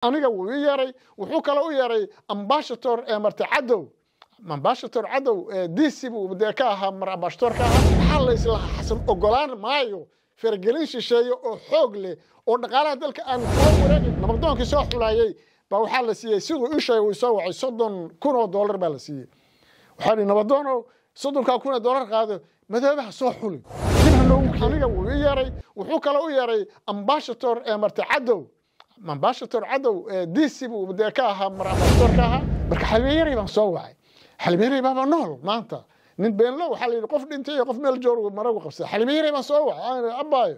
aniga wuu i yeeray wuxuu kale u yeeray ambashator eh, marta cadow ambashator cadow eh, dc buu dee ka ahaa mar ambashatorka ahaa maxaa laysla xasan ogolaan maayo faragelin shisheeye oo xoog leh oo dhaqaalaha dalka aan soo wareegin nabadoonkii soo xulayay baa waxaa la siiyey siduu ii uu soo wacay soddon kun oo doolar baa la siiyey waxaa dhi nabadoonow soddonkaa kun oo doolar qaado madoobaha soo xuli aniga wuu i yeeray wuxuu kale u yeeray ambashator eh, marta cadow mambashator cadow disibu dee ka ahaa mambashator ka ahaa marka xalbeyaray baan soo wacay xalbeyaray baaba nool maanta nin beenlo waxaa la yidhi qof dhintay iyo qof meel joog maragu qabsada xalbeyaray baan soo wacay abaayo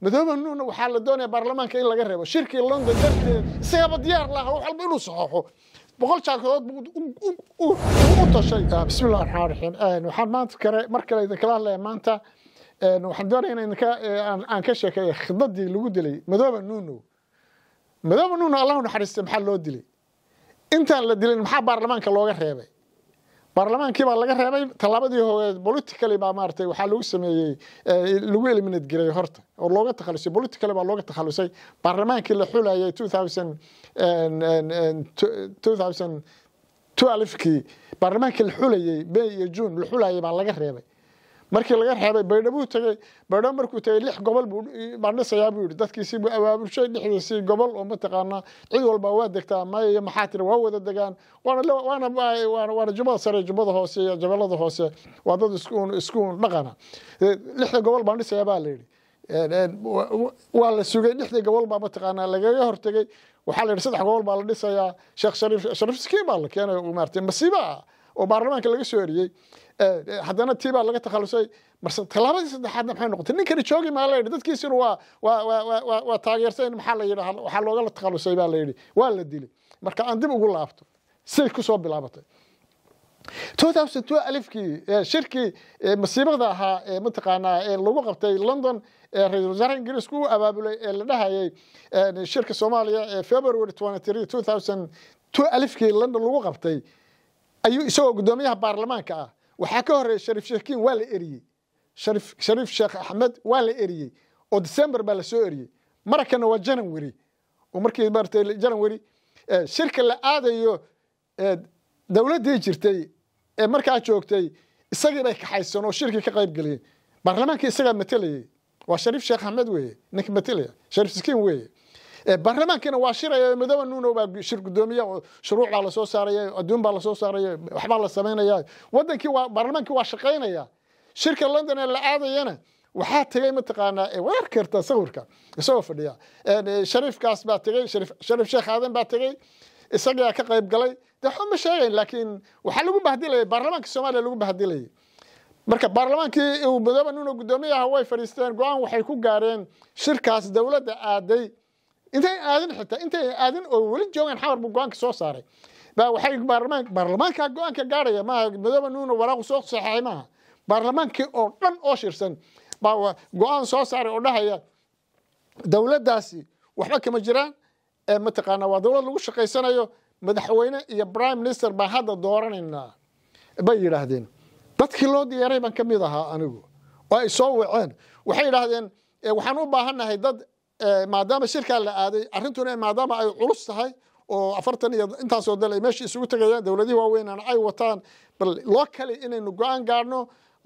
madooba nuuna waxaa la doonaya baarlamaanka in laga reebo shirkii london darteed isagaba diyaar laha wax walba inuu saxoxo boqol jaakedood buu u tashay bismi llah raxmaan raxiim waxaan maanta kale mar kale idinkala hadlaya maanta waxaan doonaya in aan ka sheekeeya khidadii lagu dilay madooba nuunow madaama nuun allahu naxariista maxaa loo dilay intaan la dilin maxaa baarlamaanka looga reebay baarlamankii baa laga reebay tallaabadii hore politicaly baa maaratay waxaa lagu sameeyey eh, lagu eliminate garay horta oo looga takhalusay politicaly baa looga takhalusay baarlamaankii la xulayay two thousand eh, eh, baarlamaankii la xulayey may iyo june la xulayay baa laga reebay markii laga reebay baydhabuu tegey baydhabo markuu tegey lix gobol buu bandhisayaa buu yihi dadkiisii buu abaaburshay dhexdiisii gobol oo mataqaanaa cid walba waa degtaa maya iyo maxaa tiri waa wada degaan waana jubbada sare jubbada hoose iyo jabalada hoose waa dad iskuun dhaqana e, lixda gobol bandhisayaa baa layidhi e, e, waa la sugay lixda gobol baa mataqaanaa lagaga hortegey waxaa la yidhi saddex gobol baa la dhisayaa sheekh shariif shariif skiin baa la keenay maartay masiiba ah oo baarlamaanka laga soo eriyey Eh, eh, haddana ti laga takhalusay marse talaabadii saddexaadna maxay noqotay ninkani joogi maa la yidhi dadkiisina waa waa waa waa taageersayn maxaa la yidhi waxaa looga takhalusay baa la yidhi waa la dilay marka aan dib ugu laabto siday ku bilaabatay alifkii eh, shirkii masiibada ahaa ee mataqaanaa ee lagu qabtay london ee ra-isul wasaaraha ingiriisku u abaabulay ee la dhahayay shirka soomaaliya ee february alifkii london lagu qabtay ayuu isagoo guddoomiyaha baarlamaanka ah waxaa ka horeeya shariif sheekiin waa la eriyey shariif sheekh axmed waa la eriyey oo december baa lasoo eriyey markanna waa janawari oo markii maaragtay janawari shirka la aadayo dowladdii jirtay ee markaa joogtay isagii bay kaxaysan oo shirkii ka qayb geliyeen baarlamaanka isagaa matelayey waa sharif sheekh axmed weeye ninka matelaya sharif sakiin weeye Eh, barlamaankiina waa shiraya eh, midooba nuuno baa shir gudoomiya oo shuruuc baa lasoo saaraya eh, adduun baa lasoo saaraya waxbaa la samaynaya wadankii waa barlamaankii waa shaqaynaya shirka london ee la aadayana waxaa tegey mataqaanaa waad arki kartaa sawirka isagoo fadhiya shariifkaas baa tegey shariif sheekh aadan baa tegey isagaa ka qayb galay de waxba ma sheegayn laakiin waxaa lagu bahdilayay baarlamaanka soomaaliya lagu bahdilayay marka baarlamaankii uu midooba nuuno guddoomiyaha way fadhiisteen go-aan waxay ku gaareen shirkaas dowladda aaday intay aadin xitaa intay aadin oo weli joogaan xamar buu go-aanka soo saaray baa waxay baarlamaanka go-aanka gaaraya maaha madooba nuuna waraaqu soo saxeexay maaha baarlamaankii oo dhan oo shirsan baa go-aan soo saaray oo dhahaya dowladdaasi waxba kama jiraan mataqaanaa waa dowlad lagu shaqaysanayo madaxweyne iyo prime minister baa hadda dooranaynaa bay yidhaahdeen dadkii loo diyaaray baan ka mid ahaa anigu oo ay soo waceen waxay yidhaahdeen waxaan u baahannahay dad Eh, maadaama shirkaa la aaday arrintuna eh, maadaama ay culus tahay oo afartan iyo intaasoo dal ay meesha isugu tegayaan dowladihii waaweyn aan wataan bal loo inaynu go-aan gaarno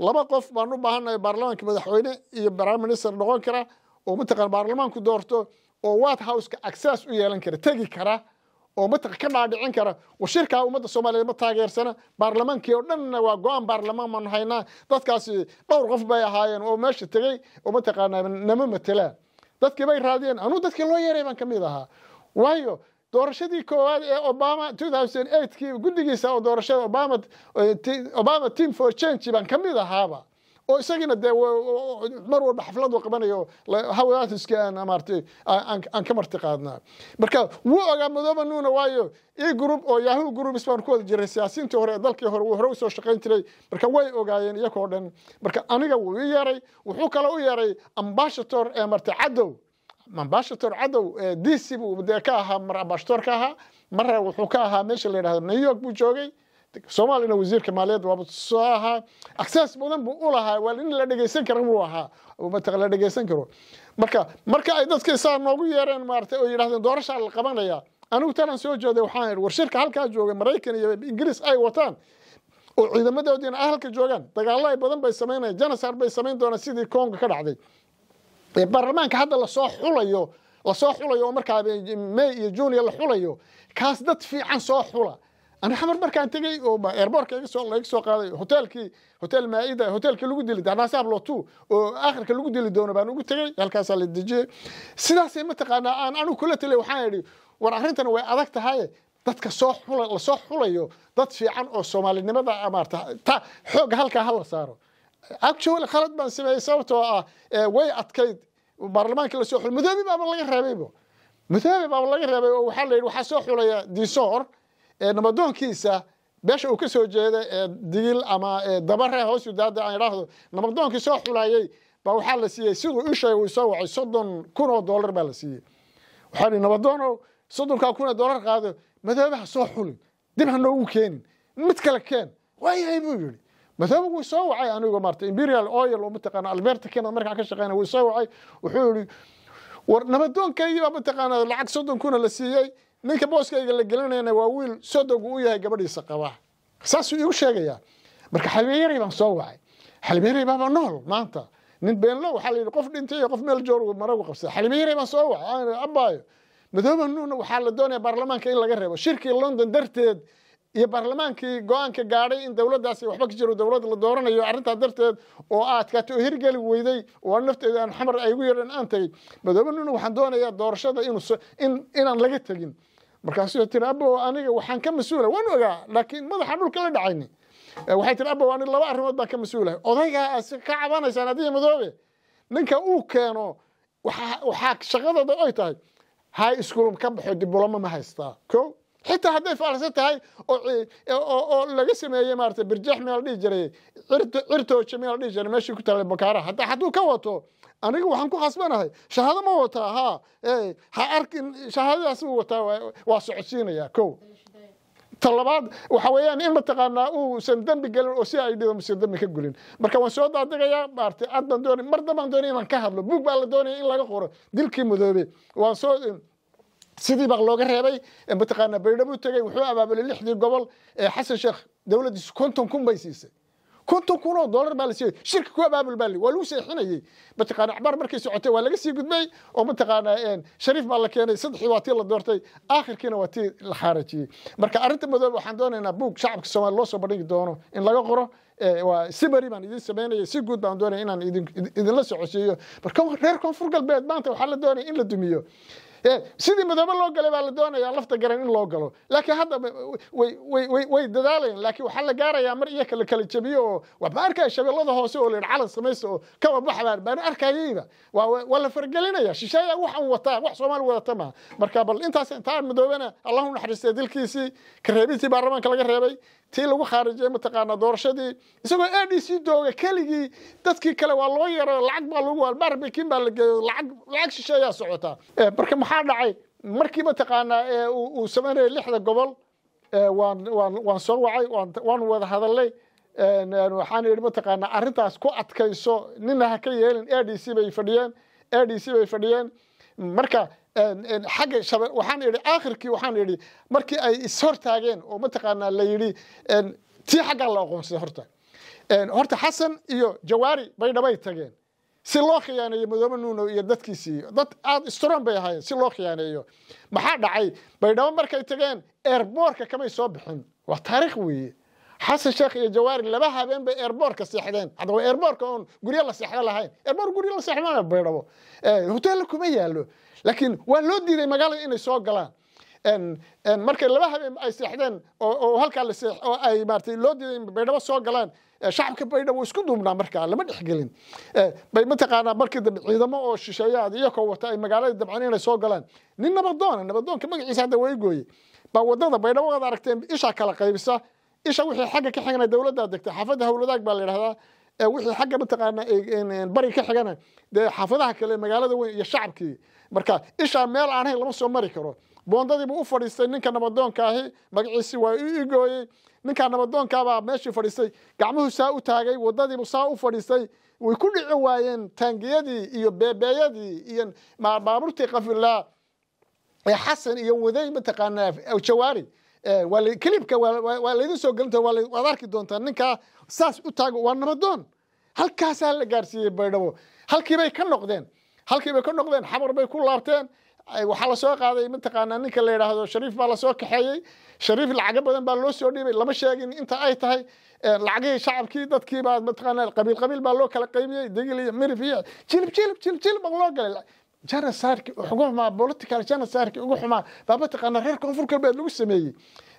laba qof baan u baahanahay baarlamaanka madaxweyne iyo prime minister noqon kara oo mataqan baarlamaanku doorto oo white houseka access u yeelan kara tegi kara oo mataq ka dhaadhicin kara shirkaa ummadda soomaaliyeed ma taageersana baarlamaankii oo dhanna waa go-aan baarlamaan maanu haynaa dadkaasi dhowr qof bay ahaayeen oo meesha tegey oo mataqaana nama matelaan dadkii bay raadiyeen anuu dadkii loo yeeray baan ka mid ahaa waayo doorashadii koowaad ee obama kii guddigiisa oo doorashada obama eh, obama team for change baan ka mid ahaaba oo isagiina dee mar walba xaflad u qabanayo hawaatiska aan maartay aan ka marti qaadnaa marka wuu ogaa madooba nuuna waayo e group oo yahoo groups baan ku wada jiray siyaasiyiintii hore dalkii hore wuu hore usoo shaqayn jiray marka way ogaayeen iyakoo dhan marka aniga wuu i yeeray wuxuu kale u yeeray ambashator ee marta cadow ambashator cadow d c buu dee ka ahaa mar ambashator ahaa marra wuxuu ka ahaa meesha la yidhahdo new york buu joogay soomaalina wasiirka maaliyadda waaba soo ahaa akses badan buu u lahaa waa in la dhegeysan kara buu ahaa mataq la dhegeysan karo marka marka ay dadka saa noogu yeereen maaragtay oo yidhahdeen doorashaa la qabanaya anigu tanaan soo jeeday waxaan idhi war halkaa jooga maraykan iyo ingiriis ay wataan oo ciidamadoodiina ay halka joogaan dagaallo ay badan bay samaynayaan janasar bay samayn doonaan sidii konga ka dhacday baarlamaanka hadda lasoo xulayo lasoo xulayo oo markaa may iyo junior la xulayo kaas dad fiican soo xula ani xamar markaan tegey oo eerboorka laga soo qaaday hotelkii hotel maaida hotelkii lagu dili nasaab oo aakhirka lagu dili doono baan ugu tegey halkaasaa la dejiyey sidaasay mataqaanaa aan anigu kula taliya waxaan idhi war arrintan way adag tahaye dadka soo xula la xulayo dad fiican oo soomaalinimada amaarta ah, ta xoogga halkaa hala saaro actual khalad baan sameeyey sababtoo ah eh, way adkayd baarlamaankii lasoo xulay madoobi baaba laga reebaybo madoobi baaba laga reebay oo waxaa la yidhi waxaa soo xulaya disor Eh, nabadoonkiisa eh, beesha uu ka soo jeeda eh, digil ama dabare hoos daada aan idhaahdo nabadoonkii soo xulayey baa waxaa la siiyey siduu ii sheegay uu soo wacay soddon kun oo dollar baa la siiyey waxaa dhi nabadoonow soddonkaa kun oo dollar qaado madoobaha soo xulin dib ha noogu keenin mid kale keen waayahay buu yidhi madooba wuu soo wacay anigoo maarta imperial oil oo mataqaana alberta kenad markaan ka shaqeyna wuu soo wacay wuxuu yidhi war nabadoonkaygiibaa mataqaana lacag soddon kuna la siiyey ninka booskayga la gelinayana waa wiil sodogu u yahay gabadhiisa qaba saasuu iigu sheegayaa marka xalbeyaray baan soo wacay xalbeyaray baaba nool maanta nin beenlo waxaa la yidhi qof dhintay iyo qof meel joog maragu qabsada xalbeyaray baan soo wacay abbaayo madooba nuuna waxaa la doonaya baarlamaanka in laga reebo shirkii london darteed iyo baarlamaankii go-aanka gaadhay in dowladdaasi waxba ka jiro dowladda la dooranayo arrintaa darteed oo aadkaato oo hirgeli weyday oo nafteeda aan xamar aygu yeedhan aan tegey madooba nuuna waxaan doonayaa doorashada inuu in inaan laga tegin markaasay tiri abow aniga waxaan ka mas-uulahay waan ogaa laakiin madaxaan dhulka la dhacayni eh, waxay tiri abow aniga laba arrimood baan ka mas-uulahay odaygaa ka cabanaysaan adiga madoobe ninka uu keeno waxaa shaqadooda oy tahay high school ka baxo dibulamo ma haystaa ko xitaa hadday faalsan tahay oo laga sameeyey maarata birjeex meel dhihi jiray cirtooja meel dhihi jiray meeshii ku taalay bakaaraha hadduu ka wato aniga waxaan ku khasbanahay shahaado ma wataa ha ha arkin shahaadadaas ma wataa waa socodsiinaya ko ta waxa weeyaan in la taqaanaa uusan dembi gelin oo si ay dhido musan dembi ka gulin marka waan soo daadigayaa maartay cad baan doonay mar dambaan doonay inaan ka hadlo buug baa la doonaya in laga qoro dilkii mudoobe waan soo eh, sidii baa looga reebay mataqaanaa baydhabo u wuxuu abaabulay lixdii gobol ee xasan sheekh dowladdiisu konton kun bay siisay konton kun oo dollar baa la siiyey shirka ku abaabul baa waa lagu seexinayey mataqaana axbaar markay socotay waa laga sii gudbay oo mataqaana shariif baa la keenay saddexii waa tii la doortay aakhirkiina waa tii la xaarajiyey marka arrinta madoobe waxaan doonaynaa buug shacabka soomaaliya loo soo bandhigi doono in laga qoro waa si baan idin samaynaya si guud baan doonaya inaan idinla socodsiiyo marka reer koonfur galbeed maanta waxaa la doonaya in la dumiyo sidii madoobe loo galay baa la doonaya lafta garan in loo galo laakiin hadda way dadaalayaan laakiin waxaa la gaarayaa mar iyo kala kala jebiyo oo waxba arkaya shabeellada hoose oo la yidhi calan samaysta oo kaba baxbaan baana arkayayba waa la fargelinaya shisheeya wax aan wataa wax soomaali wadata maaha marka bal intaas intaan madoobena allahu naxariistay dilkiisii ka baarlamaanka laga reebay tii lagu khaarijiyey mataqaanaa doorashadii isagoo a d c dooga keligii dadkii kale waa loo yaro lacag baa lagu barbikin baa la geeyo lacag lacag shishe ayaa socotaa eh, marka maxaa dhacay markii mataqaanaa eh, uu samaynayay lixda gobol eh, waan waan waan soo wacay waan waan wada hadalnay waxaan yidhi mataqaanaa arrintaas ku adkayso nina ha ka yeelin a d c bay fadhiyeen a d c bay fadhiyeen marka xagga shabe waxaan idhi aakhirkii waxaan idhi markii ay ishortaageen oo mataqaanaa la yidhi tii xaggaa la aqoonsaday horta horta xasan iyo jawaari baydhabay tageen si loo khiyaaneeyo madobe nuuno iyo dadkiisii dad aada strong bay ahaayeen si loo khiyaaneeyo maxaa dhacay baydhabo markay tageen eerboorka kamay soo bixin waa taariikh weeye xasan sheekh iyo jawaari laba habeen bay eerboorka seexdeen hadda waa oon guryo la seexdo lahayn eerboor guryo la seexmana baydhabo hoteella kuma yaalo laakiin waa loo diiday magaalada inay soo galaan markay laba habeen ay seexdeen oo halkaa la see oo ay maaragtay loo diiday baydhabo soo galaan e, shacabka baydhabo isku duubnaa markaa lama dhexgelin e, bay mataqaanaa markii dambe ciidamo oo shisheeyaad iyo koo wata ay magaalada dabcan inay soo galaan nin nabadoona nabadoonka magaciisa hadda way gooye baa wadada baydhabo waad aragteen isha kala qaybisa isha wixii xagga ka xigna dowladdaa degtay xaafadda howladaag baa la yidhahdaa wixii xagga mataqaana bari ka xigana dee xaafadaha kale magaalada weyn iyo shacabkii marka ishaa meel aan lama soo mari karo boondadii boondadiibuu u fadhiistay ninka nabadoonka ahi magaciisi waa u igooyey ninkaa nabadoonkabaa meeshii fadhiistay gacmuhu saa u taagay wadadiibu saa u fadhiistay way ku dhici waayeen taangiyadii iyo beebeeyadii iyo baabuurtii kafilaa ee xasan iyo waday mataqaanaa jawaari kelibka eh, waa laydin soo gelint waad arki doontaa ninkaa saas u taago waa nabadoon halkaasaa la gaarsiiyey baydhabo halkiibay ka noqdeen halkiibay ka noqdeen xamar bay ku laabteen waxaa lasoo qaaday mataqaanaa ninka la yidhaahdo shariif baa lasoo kaxeeyey shariif lacago badan baa loo soo dhiibay lama sheegin inta ay tahay eh, lacagihii shacabkii dadkiibaa mataqaanaa qabiil qabiil baa loo kala qaybiyey digil iyo mirif iyo jilib jilib jilib jilib baa loo galay janasarki ugu xumaa political janasarki ugu xumaa baaba taqaana reer koonfurka baa lagu sameeyey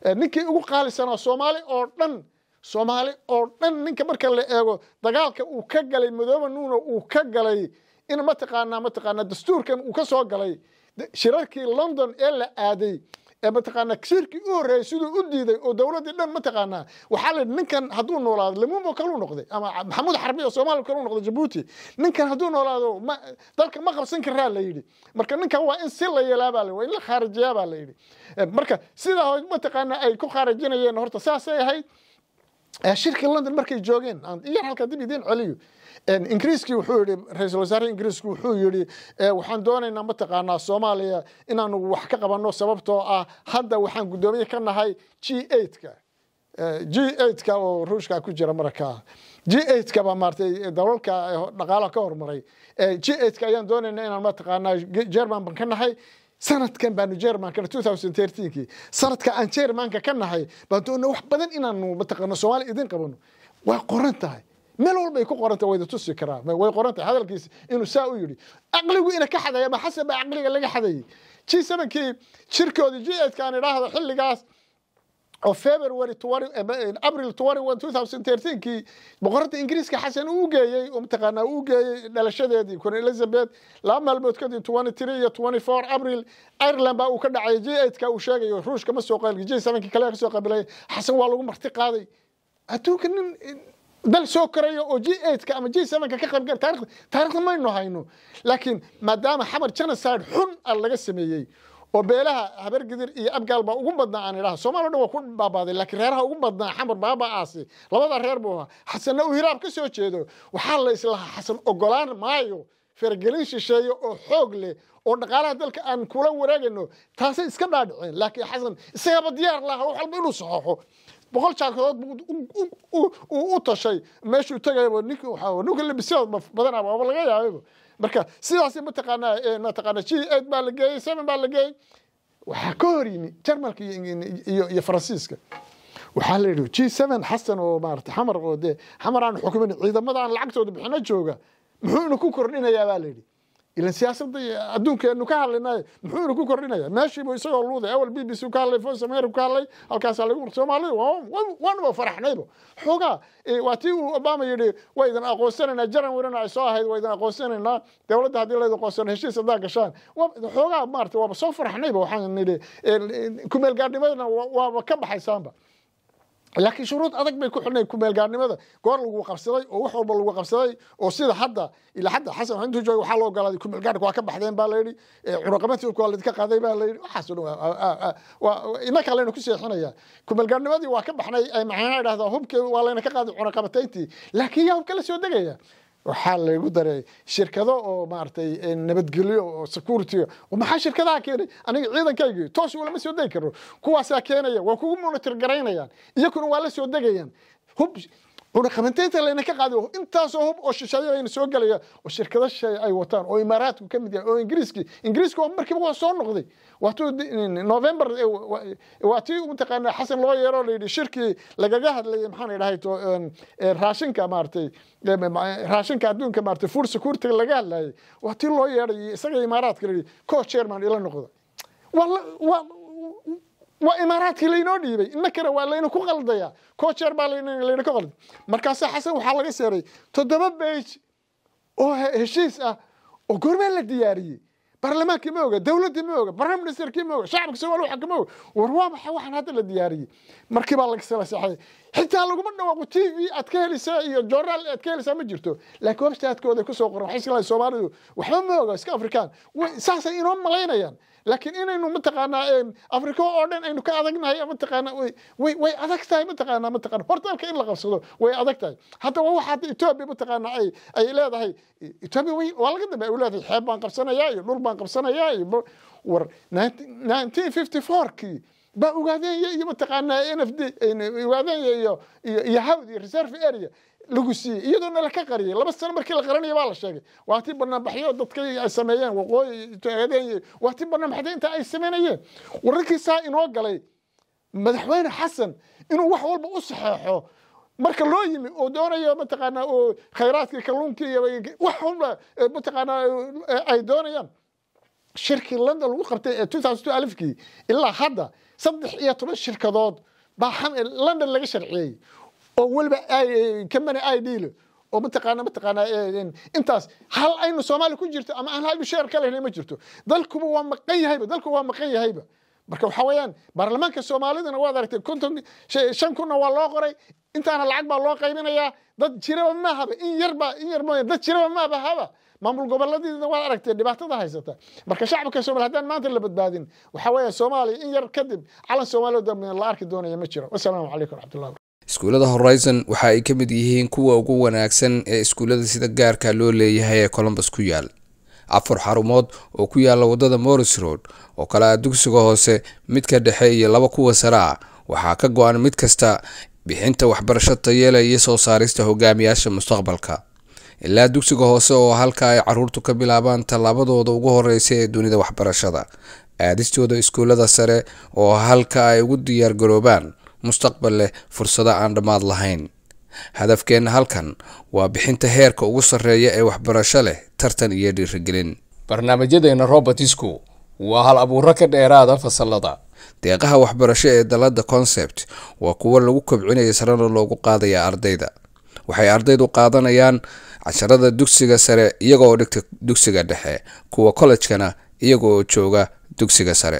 eh, ninkii ugu qaalisanaa soomaali oo dhan soomaali oo dhan ninka marka la eego dagaalka uu ka galay madoobe nuuna uu ka galay in mataqaanaa mataqaanaa dastuurkan uu ka soo galay shirarkii london ee la aaday ee mataqaana shirkii u horreeyey siduu u diiday oo dowladdii dhan mataqaanaa waxaa la ninkan hadduu noolaado lemumbo kaleu noqday ama maxamuud xarbi oo soomaaliya kaleu noqday jabuuti ninkan hadduu noolaado ma dalka ma qabsan karaa la yidhi marka ninkan waa in si la yeelaabaa la waa in la khaarijiyaabaa la yidhi marka sidaa mataqaana ay ku khaarijinayeen horta saasay ahayd Eh, shirkii london markay joogeen yar halka dib idiin celiyo ingiriiskii wuxuu yihi ra-iisul wasaaraha ingiriisku wuxuu yihi eh, waxaan doonaynaa mataqaanaa soomaaliya inaanu wax ka qabanno sababtoo ah hadda waxaan guddoomiye ka nahay g ka eh, g ka oo ruushka ku jira markaa g ka baa maaratay dalalka dhaqaalaha ka hormaray g ka ayaan doonaynaa inaan mataqaanaa jerman ban ka nahay sanadkan baanu jermanka sanadka aan jermanka ka nahay baan doona wax badan inaanu mataqaano soomaaliya idin qabano waa qoran tahay meel walbay ku qoranta wayda tusi karaa way qorantay hadalkiisa inuu saa u yidhi caqligu ina ka xadaya ma xasaba caqliga laga xadayay ji sabankii jirkoodii ji-eedka xilligaas oo february eh, eh, april kii boqoradda ingiriiska xasan uu geeyey oo mataqaanaa uu geeyey dhalashadeedii queen elizabeth laba maalmood kadib iyo april ireland baa uu ka dhacay j uu sheegayo ruushka ma soo qaali j sevenkii kale kasoo qabilay xasan waa lagu marti qaaday adduunka nin eh, dal soo korayo oo j ama j ka qaybgal taarikhda maynu hayno laakiin maadaama xamar genocide xun a laga sameeyey oo beelaha habar gidir iyo abgaal baa ugu badnaa aan idhaha soomaliya o dhan waa ku baabaaday laakiin reeraha ugu badnaa xamar baaba'aasi labada reer buu ahaa xasanna uu hiraab ka soo jeedo waxaa la islahaa xasan ogolaan maayo faragelin shisheeye oo xoog leh oo dhaqaalaha dalka aan kula waraagayno taasay iska dhaadhiceen laakiin xasan isagaba diyaar laha wax walba inuu saxooxo boqol jaarkadood buu u tashay meeshuu tegayaba ninka waxa ninka labisyaad badanaba waaba laga yaabayba marka sidaasi mataqaana mataqaana g eight baa la geeyey seven baa la geeyey waxaa ka hor yimi jarmalka iyo faransiiska waxaa la yidhi g seven xasan oo maarata xamar oo dee xamar aan xukumin ciidamadan lacagtooda bixino jooga muxuuna ku kordhinayaa baa la yidhi ilan siyaasada adduunkeenu ka hadlaynaye muxuuna ku kordhinaya meeshiibu isagoo luuday awal b b c ka hadlay voice america ka hadlay halkaasaa lagu soomaaliya waanuba faraxnayba xoogaa waa tii uu obama yidhi waa idin aqoonsanaynaa jaran werina ay soo ahayd waa idin aqoonsanaynaa dowladda haddii laydin aqoonsano heshiis haddaa gashaan xoogaa maarata waaba soo faraxnayba waxaan nidhi kumeelgaadnimadana waaba ka baxaysaanba laakiin shuruud adag bay ku xidhnayd kumeelgaarnimada goor lagu qabsaday oo wax walba lagu qabsaday oo sida hadda ilaa hadda xasan intuu joog waxaa loo galaaday kumeelgaarka waa ka baxdeen baa layidhi eh, cunaqabatiilku waa laydinka qaaday baa layidhi waxaaso dhan ah, ah, ah, innakaa layna ku seexinaya kumeelgaarnimadii waa ka baxnay maxaanaa idhahdaa hubkii waa layna ka qaaday cunaqabatayntii laakiin yaa hubka la soo degaya waxaa lagu daray shirkado oo maaragtay eh, nabadgelyo oo security maxaa shirkadaha keenay aniga ciidankaygi toos lama soo degi karo kuwaasaa keenaya waa kugu monitor garaynayaan iyakuna waa la soo degayaan hub xubnaqabantaynta layna ka qaadi intaasoo hub oo shisheeye ayna soo gelaya oo shirkado shay ay wataan oo imaaraatku ka mid yahay oo ingiriiskii ingiriiski markiiba waa soo noqday waatuu november e, waa tii mataqaanaa xasan loo yeero la yidhi shirkii lagaga hadlayay maxaan idhahay e, raashinka maaragtay raashinka adduunka maaragtay food security laga hadlayay waa tii loo yeeray isaga imaaraadka la yidhi co chairman ila noqda waa imaaraadkii laynoo dhiibay inkana waa layna ku qaldaya kojeer baa layna ka qalday markaasa xasan waxaa laga seeray toddoba beg oo heshiis ah oo goormaa la diyaariyey baarlamaankii ma oga dowladdii ma oga prime ministerkii ma oga shacabka soomaaliya waxaa kama oga war waa maxay waxaan hadda la diyaariyey markii baa laga sala saxay xitaa laguma dhawaaqo t v aad ka helaysaa iyo joornaal aad ka helaysaa ma jirto laakiin websitaadkooda ku soo qoran waxay isla soomaalidu waxba ma oga iska afrikaan saasay inoo malaynayaan laakiin inaynu mataqaanaa africa oo dhan aynu ka adagnahay mataqaana way way adag tahay mataqaanaa mataqana hortaalka in la qabsado way adag tahay hadda waa waxa etoobiya mataqaanaa ay ay leedahay etoobiya way waa laga dambeeya u leedahay xeeb baan qabsanayaa iyo dhul baan qabsanayaa iyo war nineteen fifty four kii baa ogaadeen iyo mataqaanaa n f d ogaadeen eh, iyo iyo hawd iyo reserve area lagu siiyey iyadoona laka qariyey laba sano markii la qaranaya baa la sheegay waa tii banaanbaxyo dadka ay sameeyeen waqooyi waa tii banaanbaxdaynta ay sameynayeen wararkiisaa inoo galay madaxweyne xasan inuu wax walba u saxeexo marka loo yimi oo doonayo mataqaanaa oo khayraadkii kalluunkii iyo wax walba eh, mataqaanaa eh, ay doonayaan shirkii london lagu qabtay ee two thousand two alifkii ilaa hadda saddex iyo toban shirkadood baa london laga sharciyey oo weliba kambany eh, idle oo mataqaana mataqaana eh, intaas hal aynu soomaali ku jirto ama aan hal share ka lahayn ma jirto dalkuba waa maqan yahayba dalku waa maqan yahayba marka waxa weeyaan baarlamaanka soomaalidana waad aragtay konton shan kunna waa loo qoray intaana lacag baa loo qaybinayaa dad jiraba maahaba in yarba in yar mooya dad jiraba maaba haba maamul goboladiina waad aragtay dhibaatada haysata marka shacabka Soomaaliyeed haddaan maanta la badbaadin waxa weeye Soomaaliya in yar kadib calan Soomaaliyeed la arki doonaya ma jiro wasalaamu calaykum warahmatullahi iskuullada horizon waxa ay ka mid yihiin kuwa ugu wanaagsan ee iskuullada sida gaarka loo leeyahay ee colombus ku yaal afar xarumood oo ku yaalla waddada morris road oo kale ah dugsiga hoose midka dhexe iyo laba kuwa sare ah waxaa ka go-an mid kasta bixinta waxbarasho tayeela iyo soo saarista hogaamiyaasha mustaqbalka ilaa dugsiga hoose oo halka ay caruurtu ka bilaabaan tallaabadooda ugu horeysa ee dunida waxbarashada aadistooda iskuullada sare oo halka ay ugu diyaargaroobaan mustaqbal leh fursado aan dhammaad lahayn hadafkeenna halkan waa bixinta heerka ugu sarreeya ee waxbarasho leh tartan iyo dhiirigelin barnaamijyadeena robotisku waa hal abuuro ka dheeraada fasalada deeqaha waxbarasho ee dalada concept waa kuwo lagu kobcinaya sarena loogu qaadaya ardayda waxay ardaydu qaadanayaan casharada dugsiga sare iyaga dhigta dugsiga dhexe kuwa kollejkana iyaga oo jooga dugsiga sare